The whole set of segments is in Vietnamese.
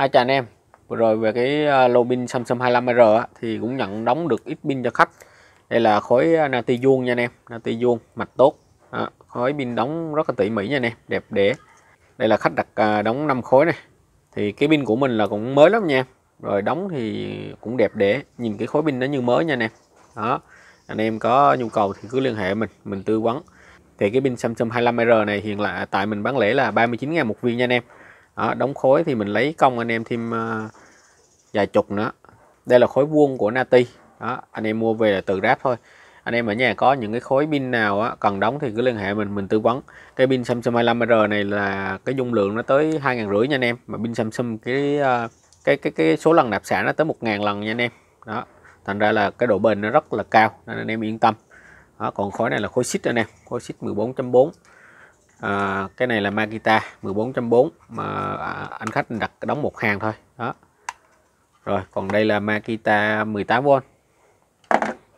hai chào anh em vừa rồi về cái ờ, lô pin Samsung 25R thì cũng nhận đóng được ít pin cho khách đây là khối ờ, nati vuông nha anh em nati vuông mạch tốt à, khối pin đóng rất là tỉ mỉ nha anh em đẹp đẽ đây là khách đặt ờ, đóng 5 khối này thì cái pin của mình là cũng mới lắm nha rồi đóng thì cũng đẹp đẽ nhìn cái khối pin nó như mới nha anh em đó anh em có nhu cầu thì cứ liên hệ mình mình tư vấn thì cái pin Samsung 25R này hiện là tại mình bán lẻ là 39 ngàn một viên nha anh em đó, đóng khối thì mình lấy công anh em thêm uh, vài chục nữa đây là khối vuông của Nati đó anh em mua về là từ ráp thôi anh em ở nhà có những cái khối pin nào á, cần đóng thì cứ liên hệ mình mình tư vấn cái pin Samsung 25R này là cái dung lượng nó tới hai ngàn rưỡi nha anh em mà pin Samsung cái ờ, cái cái cái số lần nạp xả nó tới một ngàn lần nha anh em đó thành ra là cái độ bền nó rất là cao nên anh em yên tâm đó, còn khối này là khối xít anh em khối xít 14.4 à, cái này là Makita 14.4 mà à, anh khách đặt đóng một hàng thôi đó rồi còn đây là Makita 18V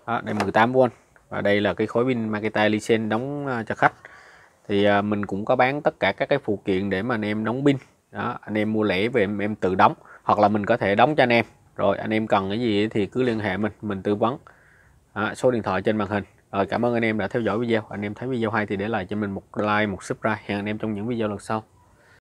đó, đây 18V và đây là cái khối pin Makita Lisen đóng à, cho khách thì à, mình cũng có bán tất cả các cái phụ kiện để mà anh em đóng pin đó anh em mua lẻ về em, em tự đóng hoặc là mình có thể đóng cho anh em rồi anh em cần cái gì thì cứ liên hệ mình mình tư vấn à, số điện thoại trên màn hình à, cảm ơn anh em đã theo dõi video anh em thấy video hay thì để lại cho mình một like một subscribe hẹn anh em trong những video lần sau